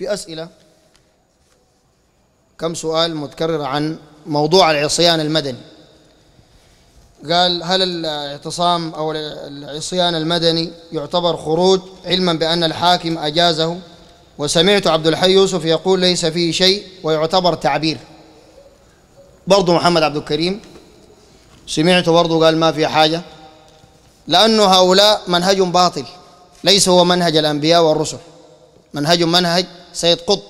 في أسئلة كم سؤال متكرر عن موضوع العصيان المدني قال هل الاعتصام أو العصيان المدني يعتبر خروج علما بأن الحاكم أجازه وسمعت عبد الحي يوسف يقول ليس فيه شيء ويعتبر تعبير برضه محمد عبد الكريم سمعته برضه قال ما في حاجة لأنه هؤلاء منهج باطل ليس هو منهج الأنبياء والرسل منهج منهج سيد قط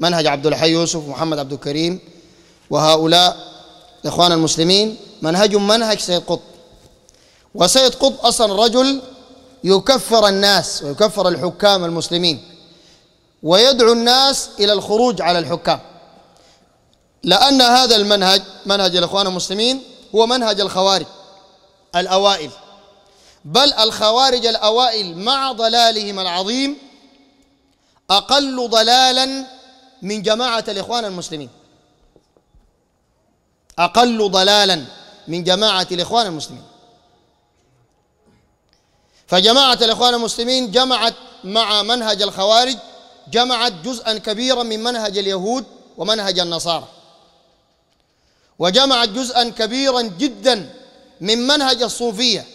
منهج عبد الحي يوسف ومحمد عبد الكريم وهؤلاء الاخوان المسلمين منهجهم منهج سيد قط وسيد قط اصلا رجل يكفر الناس ويكفر الحكام المسلمين ويدعو الناس الى الخروج على الحكام لان هذا المنهج منهج الاخوان المسلمين هو منهج الخوارج الاوائل بل الخوارج الاوائل مع ضلالهم العظيم اقل ضلالا من جماعه الاخوان المسلمين اقل ضلالا من جماعه الاخوان المسلمين فجماعه الاخوان المسلمين جمعت مع منهج الخوارج جمعت جزءا كبيرا من منهج اليهود ومنهج النصارى وجمعت جزءا كبيرا جدا من منهج الصوفيه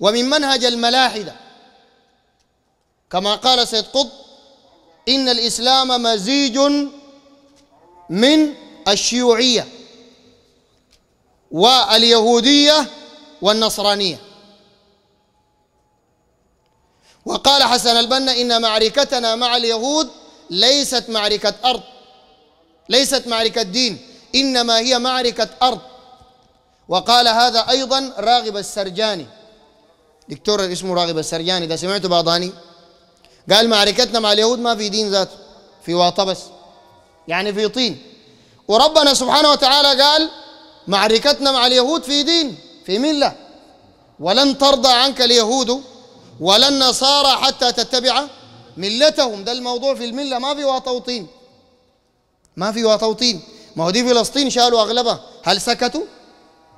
ومن منهج الملاحده كما قال سيد قطب إن الإسلام مزيج من الشيوعية واليهودية والنصرانية وقال حسن البنا إن معركتنا مع اليهود ليست معركة أرض ليست معركة دين إنما هي معركة أرض وقال هذا أيضا راغب السرجاني دكتور اسمه راغب السرجاني إذا سمعته بعضاني قال معركتنا مع اليهود ما في دين ذاته في واطة بس يعني في طين وربنا سبحانه وتعالى قال معركتنا مع اليهود في دين في ملة ولن ترضى عنك اليهود ولا النصارى حتى تتبع ملتهم ده الموضوع في الملة ما في واطة وطين ما في واطة وطين ما هو دي فلسطين شالوا أغلبها هل سكتوا؟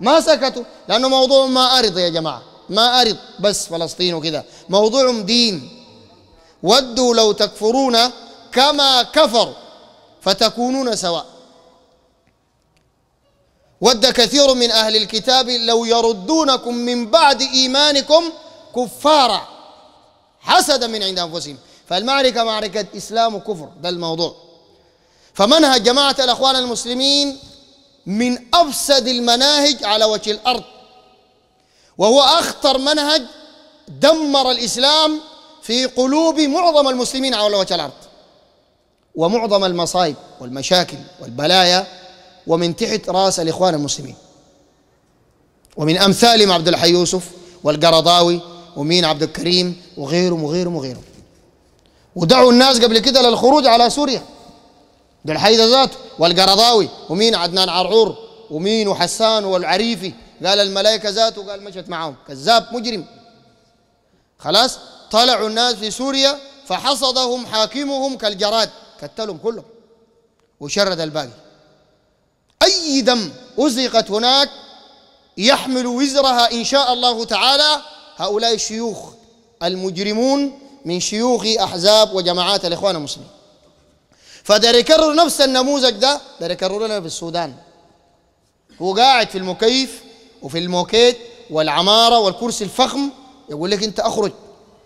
ما سكتوا لأنه موضوع ما أرض يا جماعة ما أرض بس فلسطين وكذا موضوعهم دين ودوا لو تكفرون كما كفروا فتكونون سواء ود كثير من أهل الكتاب لو يردونكم من بعد إيمانكم كفارا حسدا من عند أنفسهم فالمعركة معركة إسلام وكفر ده الموضوع فمنهج جماعة الأخوان المسلمين من أفسد المناهج على وجه الأرض وهو أخطر منهج دمر الإسلام في قلوب معظم المسلمين على وجه الارض ومعظم المصايب والمشاكل والبلايا ومن تحت راس الاخوان المسلمين ومن امثالهم عبد الحي يوسف والقرضاوي ومين عبد الكريم وغيرهم وغيرهم وغيرهم ودعوا الناس قبل كده للخروج على سوريا عبد الحي ذاته والقرضاوي ومين عدنان عرعور ومين وحسان والعريفي قال الملائكه ذاته قال مشت معاهم كذاب مجرم خلاص طلعوا الناس في سوريا فحصدهم حاكمهم كالجراد كتلهم كلهم وشرد الباقي أي دم أزقت هناك يحمل وزرها إن شاء الله تعالى هؤلاء الشيوخ المجرمون من شيوخ أحزاب وجماعات الإخوان المسلمين فدار يكرر نفس النموذج ده دار يكرر لنا في السودان هو قاعد في المكيف وفي الموكيت والعمارة والكرسي الفخم يقول لك أنت أخرج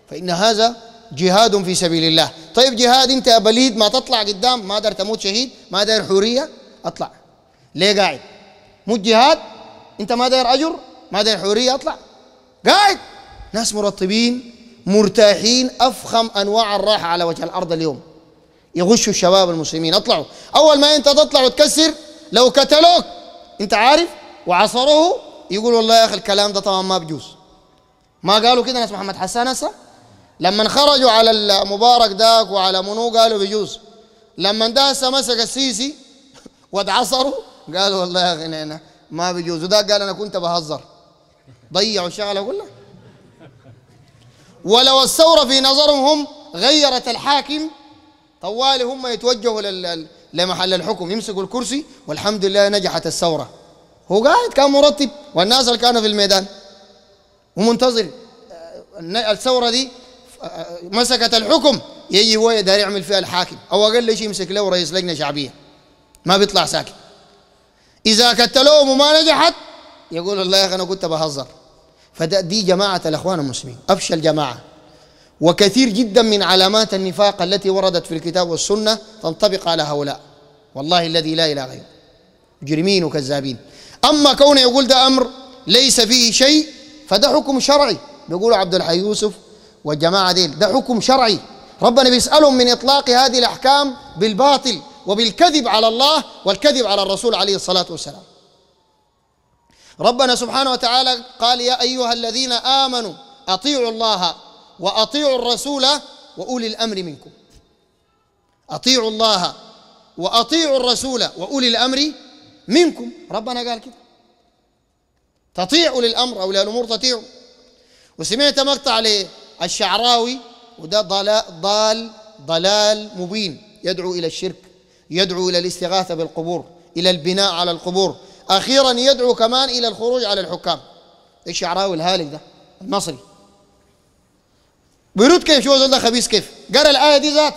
فإن هذا جهاد في سبيل الله طيب جهاد أنت يا بليد ما تطلع قدام ما دار تموت شهيد ما دار حورية أطلع ليه قاعد مو جهاد أنت ما دار أجر ما دار حورية أطلع قاعد ناس مرطبين مرتاحين أفخم أنواع الراحة على وجه الأرض اليوم يغشوا الشباب المسلمين اطلعوا أول ما أنت تطلع وتكسر لو كتلوك أنت عارف وعصروه يقول والله يا أخي الكلام ده طبعا ما بجوز ما قالوا كده ناس محمد حسان هسه لما خرجوا على المبارك داك وعلى منو قالوا بيجوز لما ده مسك السيسي واتعصروا قالوا والله يا اخي ما بيجوز وده قال انا كنت بهزر ضيعوا الشغله كلها ولو الثوره في نظرهم غيرت الحاكم طوالي هم يتوجهوا لمحل الحكم يمسكوا الكرسي والحمد لله نجحت الثوره هو قاعد كان مرتب والناس اللي كانوا في الميدان ومنتظر الثوره دي مسكت الحكم يجي هو يقدر يعمل فيها الحاكم او اقل شيء يمسك له رئيس لجنه شعبيه ما بيطلع ساكت اذا كتلوهم وما نجحت يقول الله يا اخي انا كنت بهزر فدي جماعه الاخوان المسلمين افشل جماعه وكثير جدا من علامات النفاق التي وردت في الكتاب والسنه تنطبق على هؤلاء والله الذي لا اله غيره مجرمين وكذابين اما كونه يقول ده امر ليس فيه شيء فده حكم شرعي بيقول عبد الحي يوسف والجماعة ديل ده حكم شرعي ربنا بيسألهم من إطلاق هذه الأحكام بالباطل وبالكذب على الله والكذب على الرسول عليه الصلاة والسلام ربنا سبحانه وتعالى قال يا أيها الذين آمنوا أطيعوا الله وأطيعوا الرسول وأولي الأمر منكم أطيعوا الله وأطيعوا الرسول وأولي الأمر منكم ربنا قال كده تطيعوا للأمر أولياء الأمور تطيعوا وسمعت مقطع ليه الشعراوي وده ضلال, ضال ضلال مبين يدعو إلى الشرك يدعو إلى الاستغاثة بالقبور إلى البناء على القبور أخيرا يدعو كمان إلى الخروج على الحكام إيه الشعراوي الهالك ده المصري بيرد كيف شو ده خبيث كيف قرأ الآية دي ذات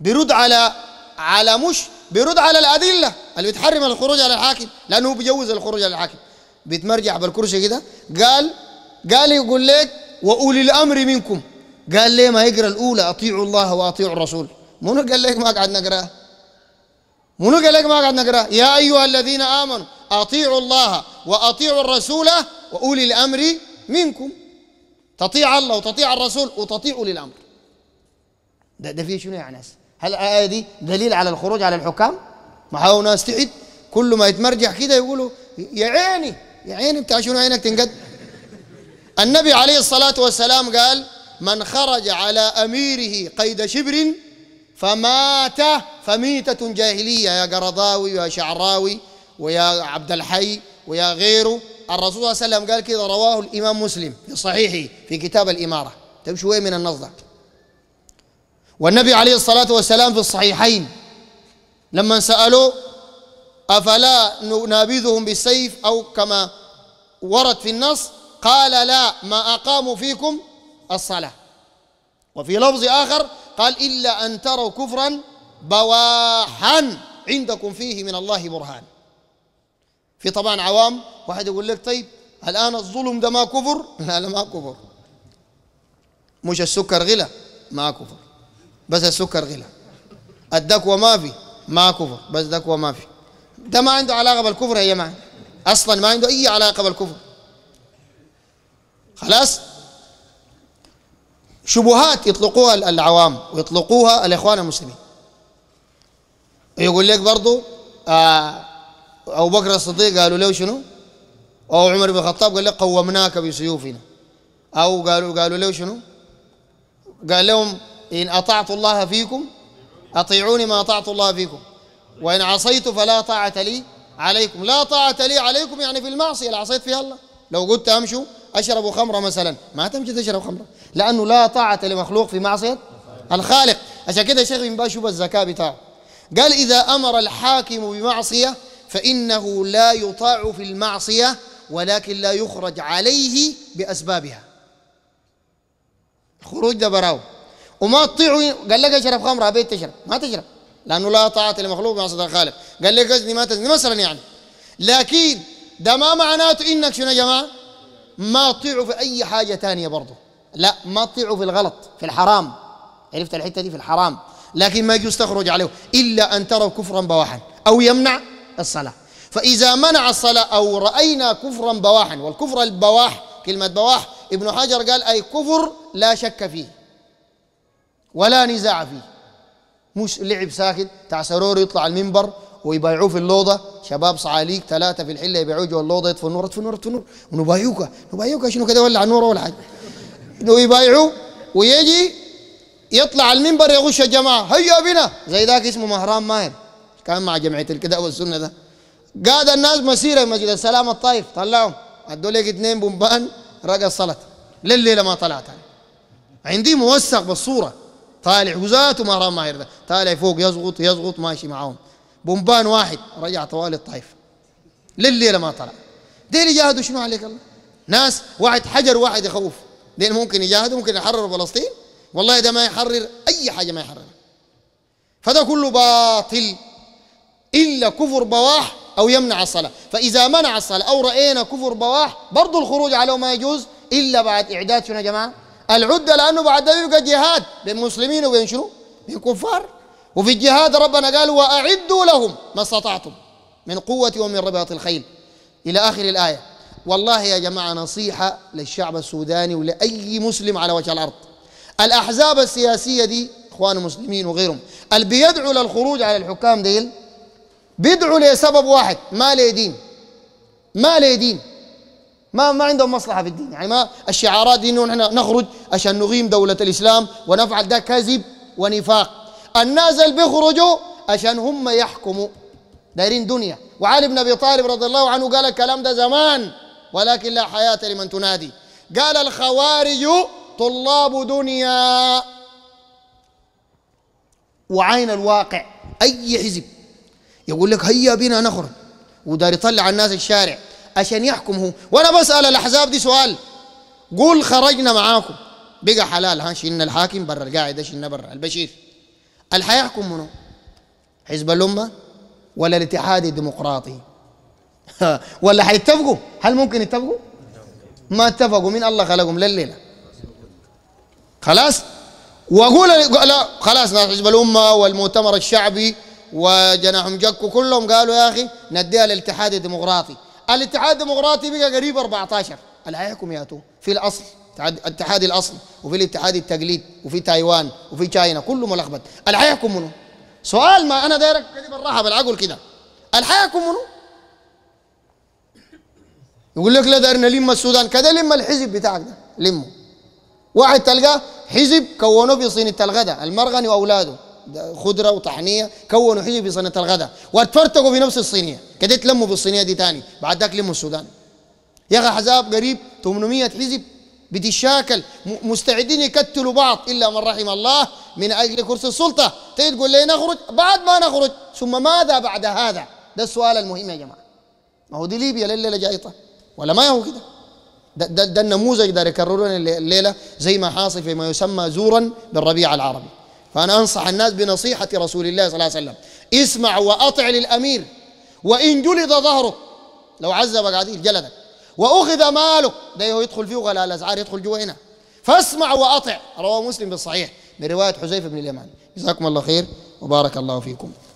بيرد على على مش بيرد على الأدلة اللي بتحرم الخروج على الحاكم لأنه بيجوز الخروج على الحاكم بيتمرجع بالكرسي كده قال قال يقول لك واولي الامر منكم قال ليه ما يقرا الاولى اطيعوا الله واطيعوا الرسول منو قال لك ما قعد نقراها منو قال لك ما قعد نقراها يا ايها الذين امنوا اطيعوا الله واطيعوا الرسول واولي الامر منكم تطيع الله وتطيع الرسول وتطيع اولي الامر ده ده فيه شنو يا ناس هل الايه دي دليل على الخروج على الحكام ما هو ناس تعد كل ما يتمرجح كده يقولوا يا عيني يا عيني بتاع شنو عينك تنقد النبي عليه الصلاة والسلام قال من خرج على أميره قيد شبر فمات فميتة جاهلية يا قرضاوي ويا شعراوي ويا عبد الحي ويا غيره الرسول صلى الله عليه وسلم قال كذا رواه الإمام مسلم في صحيحه في كتاب الإمارة تمشي شوية من النص والنبي عليه الصلاة والسلام في الصحيحين لما سألوه أفلا ننابذهم بالسيف أو كما ورد في النص قال لا ما أقاموا فيكم الصلاة وفي لفظ آخر قال إلا أن تروا كفرا بواحا عندكم فيه من الله برهان في طبعا عوام واحد يقول لك طيب الآن الظلم ده ما كفر لا لا ما كفر مش السكر غلا ما كفر بس السكر غلا الدكوة ما في ما كفر بس دكوة ما في ده ما عنده علاقة بالكفر يا جماعة أصلا ما عنده أي علاقة بالكفر خلاص شبهات يطلقوها العوام ويطلقوها الإخوان المسلمين يقول لك برضو آه أبو بكر الصديق قالوا له شنو أو عمر بن الخطاب قال لك قومناك بسيوفنا أو قالوا قالوا له شنو قال لهم إن أطعت الله فيكم أطيعوني ما أطعت الله فيكم وإن عصيت فلا طاعة لي عليكم لا طاعة لي عليكم يعني في المعصية اللي عصيت فيها الله لو قلت أمشوا أشرب خمرة مثلا ما تمشي تشرب خمرة لأنه لا طاعة لمخلوق في معصية الخالق عشان كده شيخ بن شوف الزكاة بتاعه قال إذا أمر الحاكم بمعصية فإنه لا يطاع في المعصية ولكن لا يخرج عليه بأسبابها خروج ده براو وما تطيعوا قال لك اشرب خمره بيت تشرب ما تشرب لانه لا طاعه لمخلوق معصيه الخالق قال لك ازني ما تزني مثلا يعني لكن ده ما معناته انك شنو يا جماعه ما طيعوا في أي حاجة تانية برضه لا ما تطيعوا في الغلط في الحرام عرفت الحتة دي في الحرام لكن ما يجوز تخرج عليه إلا أن تروا كفرا بواحا أو يمنع الصلاة فإذا منع الصلاة أو رأينا كفرا بواحا والكفر البواح كلمة بواح ابن حجر قال أي كفر لا شك فيه ولا نزاع فيه مش لعب ساكت تعسرور سرور يطلع المنبر ويبايعوه في اللوضه شباب صعاليك ثلاثه في الحله يبيعوه جوا اللوضه يطفوا النور يطفوا النور يطفوا النور ونبايعوك نبايعوك شنو كده ولع نور ولا حاجه ويبايعوه ويجي يطلع المنبر يغش الجماعه هيا بنا زي ذاك اسمه مهران ماهر كان مع جمعيه الكتاب والسنه ده قاد الناس مسيره مسجد السلام الطائف طلعهم ادوا لك اثنين بمبان رقص صلت لليله ما طلعت أنا. عندي موثق بالصوره طالع وزاته مهران ماهر ده طالع فوق يزغط يزغط ماشي معاهم بومبان واحد رجع طوال الطائف لليله ما طلع ديل يجاهدوا شنو عليك الله ناس واحد حجر واحد يخوف ديل ممكن يجاهدوا ممكن يحرروا فلسطين والله ده ما يحرر اي حاجه ما يحررها فده كله باطل الا كفر بواح او يمنع الصلاه فاذا منع الصلاه او راينا كفر بواح برضه الخروج عليه ما يجوز الا بعد اعداد شنو يا جماعه العده لانه بعد ده يبقى جهاد بين مسلمين وبين شنو بين كفار وفي الجهاد ربنا قال وأعدوا لهم ما استطعتم من قوة ومن رباط الخيل إلى آخر الآية والله يا جماعة نصيحة للشعب السوداني ولأي مسلم على وجه الأرض الأحزاب السياسية دي إخوان المسلمين وغيرهم اللي بيدعوا للخروج على الحكام ديل بيدعوا لسبب واحد ما لي دين ما لي دين ما ما عندهم مصلحه في الدين يعني ما الشعارات دي انه نحن نخرج عشان نقيم دوله الاسلام ونفعل ده كذب ونفاق الناس اللي بيخرجوا عشان هم يحكموا دايرين دنيا وعلي بن ابي طالب رضي الله عنه قال الكلام ده زمان ولكن لا حياه لمن تنادي قال الخوارج طلاب دنيا وعين الواقع اي حزب يقول لك هيا بنا نخرج ودار يطلع الناس الشارع عشان يحكم هو وانا بسال الاحزاب دي سؤال قول خرجنا معاكم بقى حلال ها شلنا الحاكم برا القاعده شلنا برا البشير اللي حيحكم منو حزب الأمة ولا الاتحاد الديمقراطي ولا حيتفقوا هل ممكن يتفقوا ما اتفقوا من الله خلقهم لليلة خلاص واقول لا خلاص حزب الامه والمؤتمر الشعبي وجناحهم جكوا كلهم قالوا يا اخي نديها للاتحاد الديمقراطي الاتحاد الديمقراطي بقى قريب 14 اللي يا تو في الاصل الاتحاد الاصل وفي الاتحاد التقليد وفي تايوان وفي تشاينا كله ملخبط الحيحكم منو؟ سؤال ما انا دايرك كده بالراحه بالعقل كده الحيحكم منو؟ يقول لك لا دارنا نلم السودان كده لم الحزب بتاعك ده لمه واحد تلقاه حزب كونوه في صينه الغداء المرغني واولاده خضره وطحنيه كونوا حزب في صينه الغداء واتفرتقوا في نفس الصينيه كده تلموا في الصينيه دي تاني بعد ذاك لموا السودان يا اخي حزاب قريب 800 حزب بتشاكل مستعدين يكتلوا بعض الا من رحم الله من اجل كرسي السلطه تيجي تقول لي نخرج بعد ما نخرج ثم ماذا بعد هذا ده السؤال المهم يا جماعه ما هو دي ليبيا لليله طيب ولا ما هو كده ده, ده, ده النموذج ده يكررون الليله زي ما حاصل فيما يسمى زورا بالربيع العربي فانا انصح الناس بنصيحه رسول الله صلى الله عليه وسلم اسمع واطع للامير وان جلد ظهرك لو عذبك عديل جلدك واخذ ماله ده هو يدخل فيه ولا الازعار يدخل جوا هنا فاسمع واطع رواه مسلم بالصحيح من روايه حذيفه بن اليمان جزاكم الله خير وبارك الله فيكم